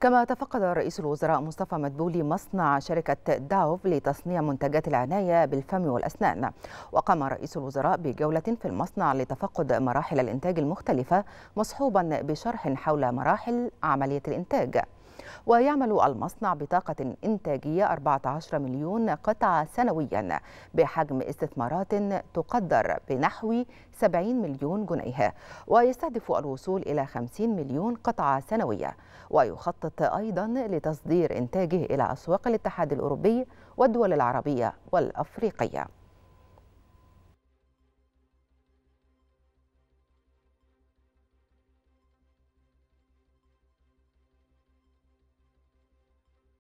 كما تفقد رئيس الوزراء مصطفى مدبولي مصنع شركة داوف لتصنيع منتجات العناية بالفم والأسنان وقام رئيس الوزراء بجولة في المصنع لتفقد مراحل الإنتاج المختلفة مصحوبا بشرح حول مراحل عملية الإنتاج ويعمل المصنع بطاقة إنتاجية 14 مليون قطعة سنويا بحجم استثمارات تقدر بنحو 70 مليون جنيه ويستهدف الوصول إلى 50 مليون قطعة سنوية ويخطط أيضا لتصدير إنتاجه إلى أسواق الاتحاد الأوروبي والدول العربية والأفريقية